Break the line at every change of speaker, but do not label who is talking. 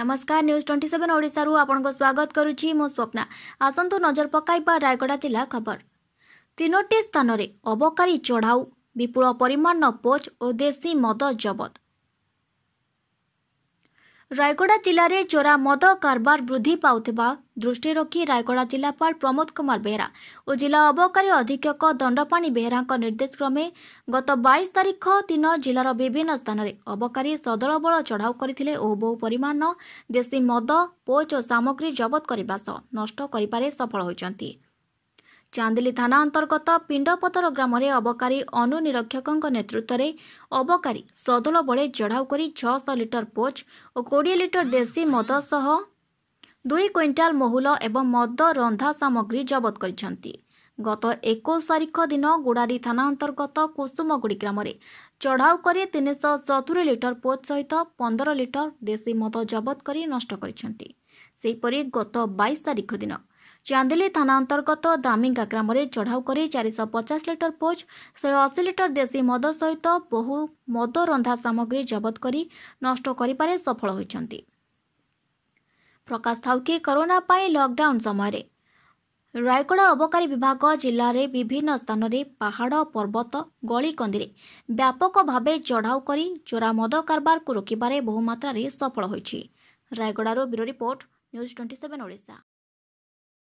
ନମସ୍କାର news twenty seven ଓଡ଼ିଶାରୁ ଆପଣଙ୍କୁ ସ୍ୱାଗତ କରୁଛି ମୁଁ ସ୍ୱପ୍ନା ଆସନ୍ତୁ ନଜର ପକାଇବା ରାୟଗଡ଼ା ଜିଲ୍ଲା ଖବର ତିନୋଟି ସ୍ଥାନରେ ଅବକାରୀ ଚଢ଼ାଉ ବିପୁଳ ପରିମାଣର ପୋଚ୍ ଓ ଦେଶୀ ମଦ ଜବତ ରାୟଗଡ଼ା ଜିଲ୍ଲାରେ ଚୋରା ମଦ କାରବାର ବୃଦ୍ଧି ପାଉଥିବା ଦୃଷ୍ଟିରେ ରଖି ରାୟଗଡ଼ା ଜିଲ୍ଲାପାଳ ପ୍ରମୋଦ କୁମାର ବେହେରା ଓ ଜିଲ୍ଲା ଅବକାରୀ ଅଧୀକ୍ଷକ ଦଣ୍ଡପାଣି ବେହେରାଙ୍କ ନିର୍ଦ୍ଦେଶକ୍ରମେ ଗତ ବାଇଶ ତାରିଖ ଦିନ ଜିଲ୍ଲାର ବିଭିନ୍ନ ସ୍ଥାନରେ ଅବକାରୀ ସଦଳବଳ ଚଢ଼ାଉ କରିଥିଲେ ଓ ବହୁ ପରିମାଣର ଦେଶୀ ମଦ ପୋଚ ଓ ସାମଗ୍ରୀ ଜବତ କରିବା ସହ ନଷ୍ଟ କରିବାରେ ସଫଳ ହୋଇଛନ୍ତି ଚାନ୍ଦିଲି ଥାନା ଅନ୍ତର୍ଗତ ପିଣ୍ଡପତର ଗ୍ରାମରେ ଅବକାରୀ ଅନୁ ନିରକ୍ଷକଙ୍କ ନେତୃତ୍ୱରେ ଅବକାରୀ ସଦଳ ବଳେ ଚଢ଼ାଉ କରି ଛଅଶହ ଲିଟର ପୋଚ ଓ କୋଡ଼ିଏ ଲିଟର ଦେଶୀ ମଦ ସହ ଦୁଇ କ୍ୱିଣ୍ଟାଲ ମହୁଲ ଏବଂ ମଦ ରନ୍ଧା ସାମଗ୍ରୀ ଜବତ କରିଛନ୍ତି ଗତ ଏକୋଇଶ ତାରିଖ ଦିନ ଗୁଡ଼ାରୀ ଥାନା ଅନ୍ତର୍ଗତ କୁସୁମଗୁଡ଼ି ଗ୍ରାମରେ ଚଢ଼ାଉ କରି ତିନିଶହ ସତୁରୀ ଲିଟର ପୋଚ ସହିତ ପନ୍ଦର ଲିଟର ଦେଶୀ ମଦ ଜବତ କରି ନଷ୍ଟ କରିଛନ୍ତି ସେହିପରି ଗତ ବାଇଶ ତାରିଖ ଦିନ ଚାନ୍ଦିଲି ଥାନା ଅନ୍ତର୍ଗତ ଦାମିଙ୍ଗା ଗ୍ରାମରେ ଚଢ଼ାଉ କରି ଚାରିଶହ ପଚାଶ ଲିଟର ପୋଚ ଶହେ ଅଶୀ ଲିଟର ଦେଶୀ ମଦ ସହିତ ବହୁ ମଦ ରନ୍ଧା ସାମଗ୍ରୀ ଜବତ କରି ନଷ୍ଟ କରିବାରେ ସଫଳ ହୋଇଛନ୍ତି ପ୍ରକାଶ ଥାଉକି କରୋନା ପାଇଁ ଲକଡାଉନ୍ ସମୟରେ ରାୟଗଡ଼ା ଅବକାରୀ ବିଭାଗ ଜିଲ୍ଲାରେ ବିଭିନ୍ନ ସ୍ଥାନରେ ପାହାଡ଼ ପର୍ବତ ଗଳିକନ୍ଦିରେ ବ୍ୟାପକ ଭାବେ ଚଢ଼ାଉ କରି ଚୋରା ମଦ କାରବାରକୁ ରୋକିବାରେ ବହୁମାତ୍ରାରେ ସଫଳ ହୋଇଛି ରାୟଗଡ଼ାରୁ bureau report news twenty seven Odisha